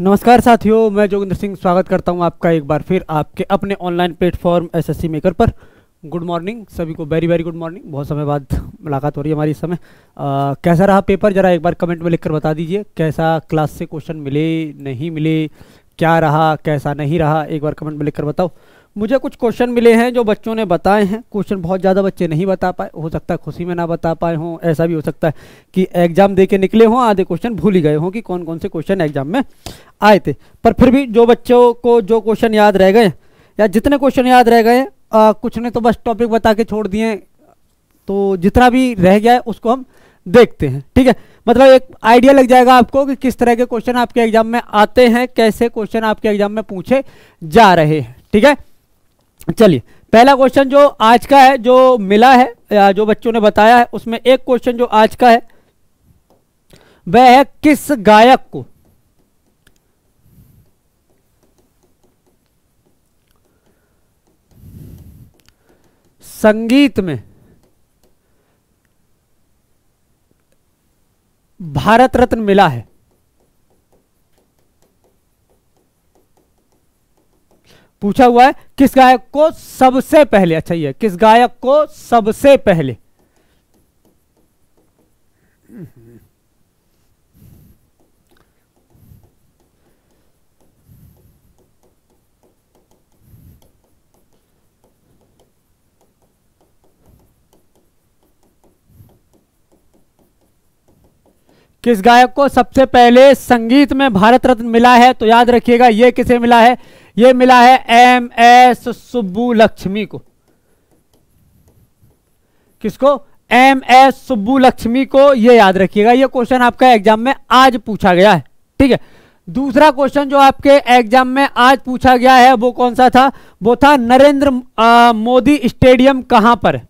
नमस्कार साथियों मैं जोगिंद्र सिंह स्वागत करता हूं आपका एक बार फिर आपके अपने ऑनलाइन प्लेटफॉर्म एसएससी मेकर पर गुड मॉर्निंग सभी को वेरी वेरी गुड मॉर्निंग बहुत समय बाद मुलाकात हो रही है हमारी इस समय आ, कैसा रहा पेपर ज़रा एक बार कमेंट में लिखकर बता दीजिए कैसा क्लास से क्वेश्चन मिले नहीं मिले क्या रहा कैसा नहीं रहा एक बार कमेंट में लिख बताओ मुझे कुछ क्वेश्चन मिले हैं जो बच्चों ने बताए हैं क्वेश्चन बहुत ज़्यादा बच्चे नहीं बता पाए हो सकता है खुशी में ना बता पाए हों ऐसा भी हो सकता है कि एग्जाम दे के निकले हों आधे क्वेश्चन भूल ही गए हों कि कौन कौन से क्वेश्चन एग्जाम में आए थे पर फिर भी जो बच्चों को जो क्वेश्चन याद रह गए या जितने क्वेश्चन याद रह गए कुछ ने तो बस टॉपिक बता के छोड़ दिए तो जितना भी रह गया है उसको हम देखते हैं ठीक है मतलब एक आइडिया लग जाएगा आपको कि किस तरह के क्वेश्चन आपके एग्जाम में आते हैं कैसे क्वेश्चन आपके एग्जाम में पूछे जा रहे हैं ठीक है चलिए पहला क्वेश्चन जो आज का है जो मिला है या जो बच्चों ने बताया है उसमें एक क्वेश्चन जो आज का है वह है किस गायक को संगीत में भारत रत्न मिला है पूछा हुआ है किस गायक को सबसे पहले अच्छा ये किस गायक को सबसे पहले किस गायक को सबसे पहले संगीत में भारत रत्न मिला है तो याद रखिएगा ये किसे मिला है ये मिला है एम एस सुब्बू लक्ष्मी को किसको एम एस सुब्बू लक्ष्मी को ये याद रखिएगा ये क्वेश्चन आपका एग्जाम में आज पूछा गया है ठीक है दूसरा क्वेश्चन जो आपके एग्जाम में आज पूछा गया है वो कौन सा था वो था नरेंद्र मोदी स्टेडियम कहां पर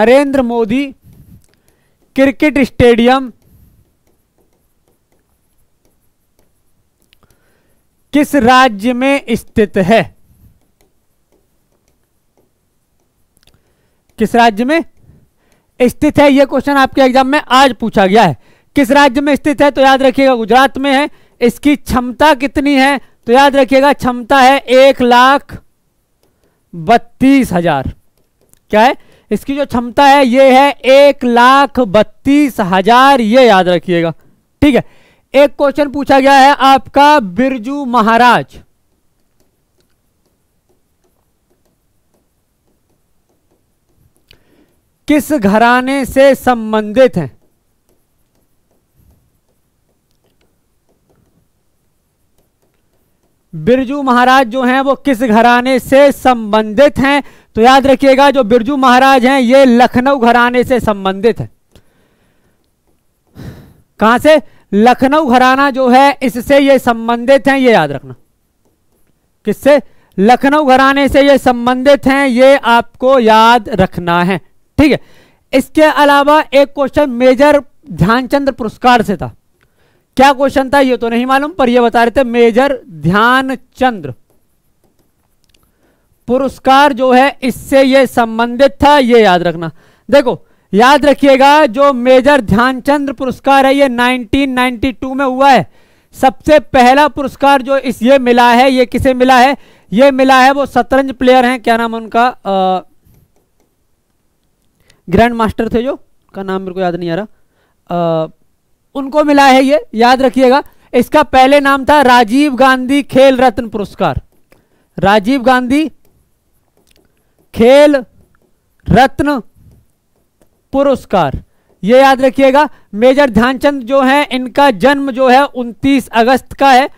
नरेंद्र मोदी क्रिकेट स्टेडियम किस राज्य में स्थित है किस राज्य में स्थित है यह क्वेश्चन आपके एग्जाम में आज पूछा गया है किस राज्य में स्थित है तो याद रखिएगा गुजरात में है इसकी क्षमता कितनी है तो याद रखिएगा क्षमता है एक लाख बत्तीस हजार क्या है इसकी जो क्षमता है ये है एक लाख बत्तीस हजार ये याद रखिएगा ठीक है एक क्वेश्चन पूछा गया है आपका बिरजू महाराज किस घराने से संबंधित हैं बिरजू महाराज जो हैं वो किस घराने से संबंधित हैं तो याद रखिएगा जो बिरजू महाराज हैं ये लखनऊ घराने से संबंधित है कहां से लखनऊ घराना जो है इससे ये संबंधित हैं ये याद रखना किससे लखनऊ घराने से ये संबंधित हैं ये आपको याद रखना है ठीक है इसके अलावा एक क्वेश्चन मेजर ध्यानचंद्र पुरस्कार से था क्या क्वेश्चन था ये तो नहीं मालूम पर ये बता रहे थे मेजर ध्यानचंद्र पुरस्कार जो है इससे ये संबंधित था ये याद रखना देखो याद रखिएगा जो मेजर ध्यानचंद पुरस्कार है ये 1992 में हुआ है सबसे पहला पुरस्कार जो इस ये मिला है ये किसे मिला है ये मिला है वो शतरंज प्लेयर हैं क्या नाम उनका ग्रैंड मास्टर थे जो का नाम मेरे को याद नहीं आ रहा आ, उनको मिला है ये याद रखिएगा इसका पहले नाम था राजीव गांधी खेल रत्न पुरस्कार राजीव गांधी खेल रत्न पुरस्कार ये याद रखिएगा मेजर ध्यानचंद जो है इनका जन्म जो है 29 अगस्त का है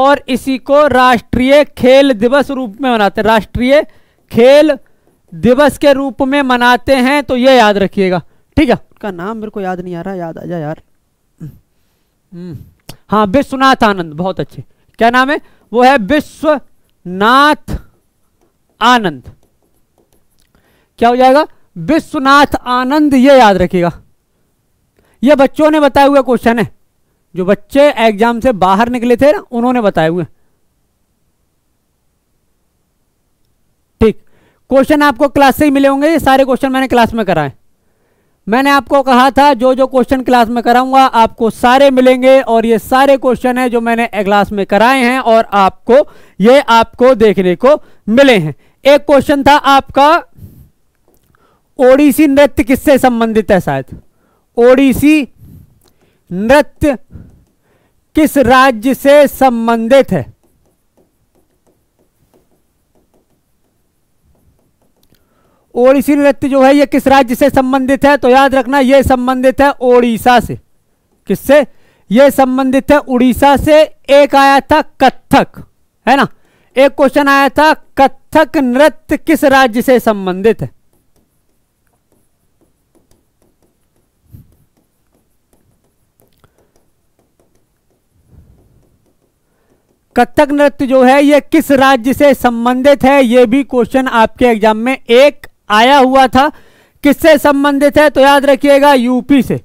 और इसी को राष्ट्रीय खेल दिवस रूप में मनाते हैं राष्ट्रीय खेल दिवस के रूप में मनाते हैं तो ये याद रखिएगा ठीक है उनका नाम मेरे को याद नहीं आ रहा याद आ जाए यार हम्म। हाँ विश्वनाथ आनंद बहुत अच्छे क्या नाम है वो है विश्वनाथ आनंद क्या हो जाएगा विश्वनाथ आनंद ये याद रखिएगा ये बच्चों ने बताया हुआ क्वेश्चन है जो बच्चे एग्जाम से बाहर निकले थे ना उन्होंने बताए हुए ठीक क्वेश्चन आपको क्लास से ही मिले होंगे ये सारे क्वेश्चन मैंने क्लास में कराए मैंने आपको कहा था जो जो क्वेश्चन क्लास में कराऊंगा आपको सारे मिलेंगे और ये सारे क्वेश्चन हैं जो मैंने क्लास में कराए हैं और आपको ये आपको देखने को मिले हैं एक क्वेश्चन था आपका ओडिसी नृत्य किससे संबंधित है शायद ओडिसी नृत्य किस राज्य से संबंधित है ओडिसी नृत्य जो है ये किस राज्य से संबंधित है तो याद रखना ये संबंधित है ओडिशा से किससे ये संबंधित है उड़ीसा से एक आया था कथक है ना एक क्वेश्चन आया था कथक नृत्य किस राज्य से संबंधित है कथक नृत्य जो है ये किस राज्य से संबंधित है ये भी क्वेश्चन आपके एग्जाम में एक आया हुआ था किससे संबंधित है तो याद रखिएगा यूपी से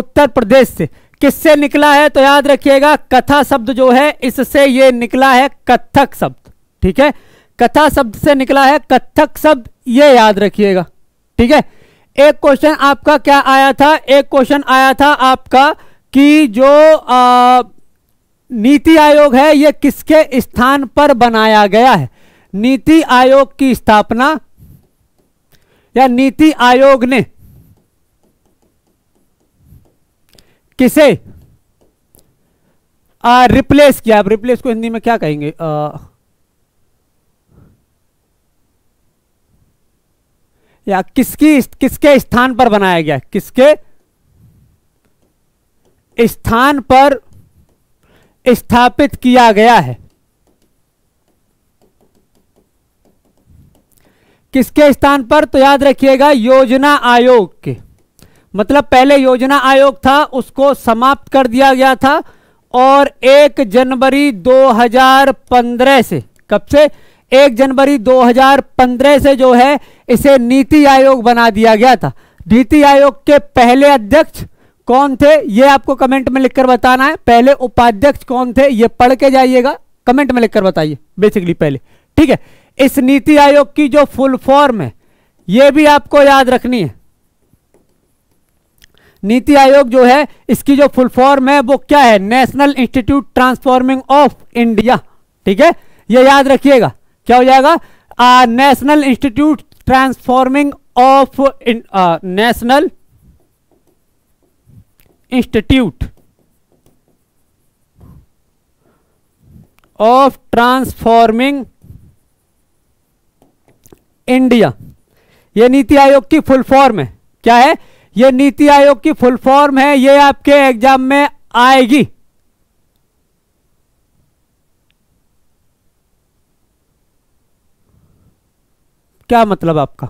उत्तर प्रदेश से किससे निकला है तो याद रखिएगा कथा शब्द जो है इससे ये निकला है कथक शब्द ठीक है कथा शब्द से निकला है कथक शब्द ये याद रखिएगा ठीक है एक क्वेश्चन आपका क्या आया था एक क्वेश्चन आया था आपका कि जो आ, नीति आयोग है ये किसके स्थान पर बनाया गया है नीति आयोग की स्थापना या नीति आयोग ने किसे आ, रिप्लेस किया आप रिप्लेस को हिंदी में क्या कहेंगे आ, या किसकी किसके स्थान पर बनाया गया किसके स्थान पर स्थापित किया गया है किसके स्थान पर तो याद रखिएगा योजना आयोग के मतलब पहले योजना आयोग था उसको समाप्त कर दिया गया था और एक जनवरी 2015 से कब से एक जनवरी 2015 से जो है इसे नीति आयोग बना दिया गया था नीति आयोग के पहले अध्यक्ष कौन थे ये आपको कमेंट में लिखकर बताना है पहले उपाध्यक्ष कौन थे ये पढ़ के जाइएगा कमेंट में लिखकर बताइए बेसिकली पहले ठीक है इस नीति आयोग की जो फुल फॉर्म है ये भी आपको याद रखनी है नीति आयोग जो है इसकी जो फुल फॉर्म है वो क्या है national institute transforming of India ठीक है ये याद रखिएगा क्या हो जाएगा national institute transforming of national institute of transforming India ये नीति आयोग की फुल फॉर्म है क्या है ये नीति आयोग की फुल फॉर्म है ये आपके एग्जाम में आएगी क्या मतलब आपका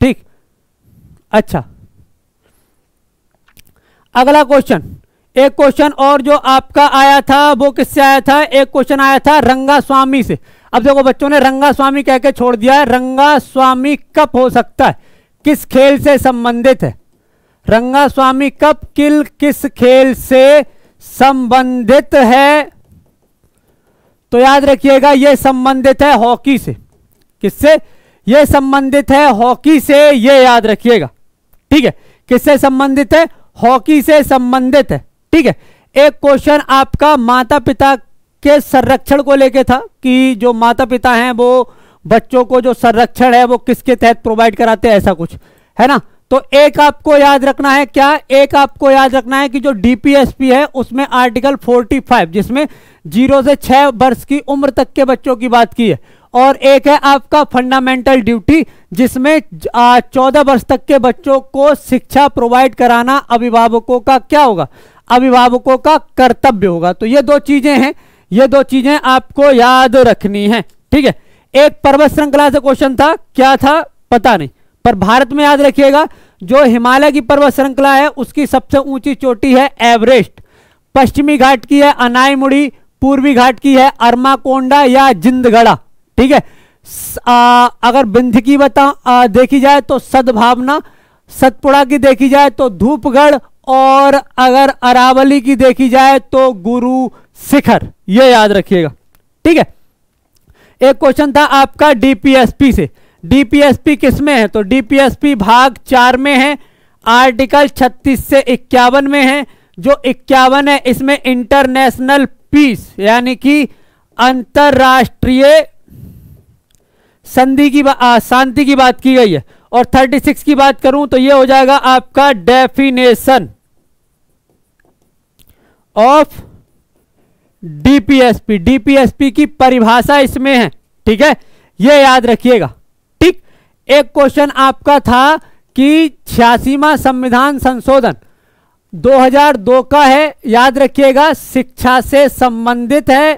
ठीक अच्छा अगला क्वेश्चन एक क्वेश्चन और जो आपका आया था वो किससे आया था एक क्वेश्चन आया था रंगा स्वामी से अब देखो बच्चों ने रंगा स्वामी कह के छोड़ दिया है रंगा स्वामी कप हो सकता है किस खेल से संबंधित है रंगा स्वामी कप किल किस खेल से संबंधित है तो याद रखिएगा यह संबंधित है हॉकी से किससे यह संबंधित है हॉकी से यह याद रखिएगा ठीक है किससे संबंधित है हॉकी से संबंधित है ठीक है एक क्वेश्चन आपका माता पिता के संरक्षण को लेके था कि जो माता पिता हैं वो बच्चों को जो संरक्षण है वो किसके तहत प्रोवाइड कराते हैं ऐसा कुछ है ना तो एक आपको याद रखना है क्या एक आपको याद रखना है कि जो डीपीएसपी है उसमें आर्टिकल 45 जिसमें जीरो से छह वर्ष की उम्र तक के बच्चों की बात की है और एक है आपका फंडामेंटल ड्यूटी जिसमें चौदह वर्ष तक के बच्चों को शिक्षा प्रोवाइड कराना अभिभावकों का क्या होगा अभिभावकों का कर्तव्य होगा तो ये दो चीजें हैं ये दो चीजें आपको याद रखनी है ठीक है एक पर्वत श्रृंखला से क्वेश्चन था क्या था पता नहीं पर भारत में याद रखिएगा जो हिमालय की पर्वत श्रृंखला है उसकी सबसे ऊंची चोटी है एवरेस्ट पश्चिमी घाट की है अनाईमुड़ी पूर्वी घाट की है अरमाकोंडा या जिंदगढ़ा ठीक है आ, अगर बिंध की बता देखी जाए तो सद्भावना सतपुड़ा की देखी जाए तो धूपगढ़ और अगर अरावली की देखी जाए तो गुरु शिखर यह याद रखिएगा ठीक है एक क्वेश्चन था आपका डीपीएसपी से डीपीएसपी किसमें है तो डीपीएसपी भाग चार में है आर्टिकल 36 से इक्यावन में है जो इक्यावन है इसमें इंटरनेशनल पीस यानी कि अंतरराष्ट्रीय संधि की शांति की बात की गई है और 36 की बात करूं तो यह हो जाएगा आपका डेफिनेशन ऑफ डीपीएसपी डीपीएसपी की परिभाषा इसमें है ठीक है यह याद रखिएगा एक क्वेश्चन आपका था कि छियासीवा संविधान संशोधन 2002 का है याद रखिएगा शिक्षा से संबंधित है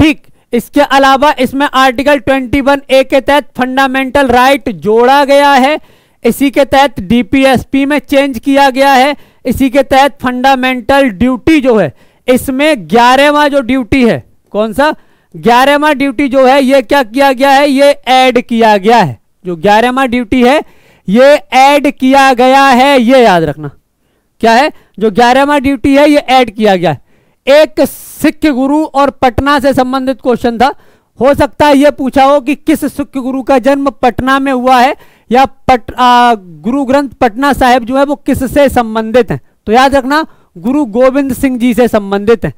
ठीक इसके अलावा इसमें आर्टिकल 21 ए के तहत फंडामेंटल राइट जोड़ा गया है इसी के तहत डीपीएसपी में चेंज किया गया है इसी के तहत फंडामेंटल ड्यूटी जो है इसमें ग्यारहवा जो ड्यूटी है कौन सा ग्यारहवा ड्यूटी जो है ये क्या किया गया है ये ऐड किया गया है जो ग्यारहवा ड्यूटी है ये ऐड किया गया है ये याद रखना क्या है जो ग्यारहवा ड्यूटी है ये ऐड किया गया है एक सिख गुरु और पटना से संबंधित क्वेश्चन था हो सकता है यह पूछा हो कि किस सिख गुरु का जन्म पटना में हुआ है या पट आ, गुरु ग्रंथ पटना साहिब जो है वो किससे संबंधित है तो याद रखना गुरु गोविंद सिंह जी से संबंधित है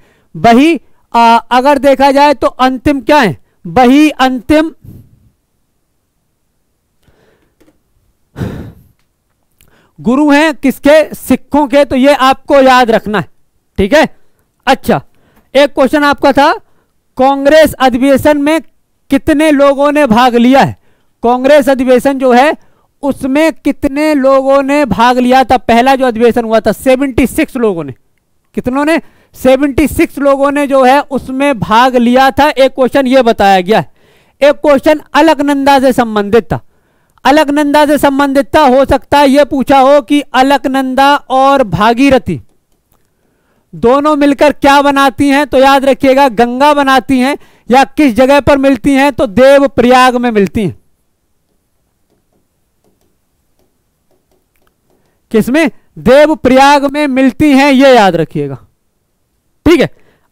वही आ, अगर देखा जाए तो अंतिम क्या है वही अंतिम गुरु हैं किसके सिखों के तो ये आपको याद रखना है ठीक है अच्छा एक क्वेश्चन आपका था कांग्रेस अधिवेशन में कितने लोगों ने भाग लिया है कांग्रेस अधिवेशन जो है उसमें कितने लोगों ने भाग लिया था पहला जो अधिवेशन हुआ था 76 लोगों ने कितनों ने 76 लोगों ने जो है उसमें भाग लिया था एक क्वेश्चन ये बताया गया एक क्वेश्चन अलकनंदा से संबंधित था अलकनंदा से संबंधित था हो सकता है यह पूछा हो कि अलकनंदा और भागीरथी दोनों मिलकर क्या बनाती हैं तो याद रखिएगा गंगा बनाती हैं या किस जगह पर मिलती हैं तो देव प्रयाग में मिलती हैं किसमें देव प्रयाग में मिलती हैं ये याद रखिएगा ठीक है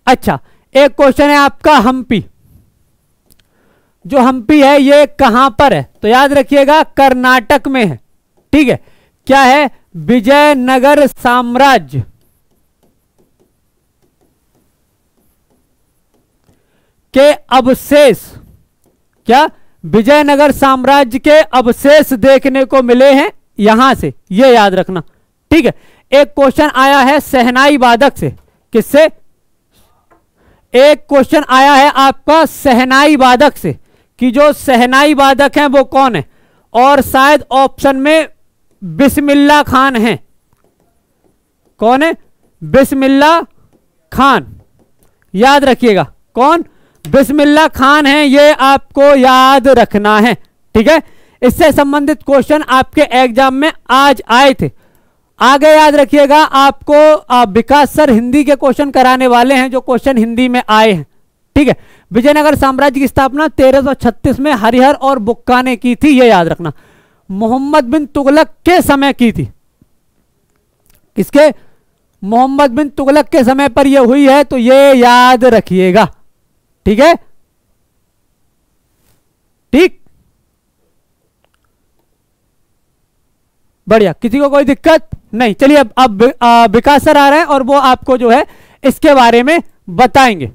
अच्छा एक क्वेश्चन है आपका हम्पी जो हम्पी है ये कहां पर है तो याद रखिएगा कर्नाटक में है ठीक है क्या है विजयनगर साम्राज्य के अवशेष क्या विजयनगर साम्राज्य के अवशेष देखने को मिले हैं यहां से यह याद रखना ठीक है एक क्वेश्चन आया है सहनाई वादक से किससे एक क्वेश्चन आया है आपका सहनाई वादक से कि जो सहनाई वादक है वो कौन है और शायद ऑप्शन में बिस्मिल्ला खान है कौन है बिस्मिल्ला खान याद रखिएगा कौन बिस्मिल्ला खान है ये आपको याद रखना है ठीक है इससे संबंधित क्वेश्चन आपके एग्जाम में आज आए थे आगे याद रखिएगा आपको विकास सर हिंदी के क्वेश्चन कराने वाले हैं जो क्वेश्चन हिंदी में आए हैं ठीक है विजयनगर साम्राज्य की स्थापना 1336 में हरिहर और बुक्का ने की थी यह याद रखना मोहम्मद बिन तुगलक के समय की थी किसके मोहम्मद बिन तुगलक के समय पर यह हुई है तो यह याद रखिएगा ठीक है ठीक बढ़िया किसी को कोई दिक्कत नहीं चलिए अब अब विकास सर आ रहे हैं और वो आपको जो है इसके बारे में बताएंगे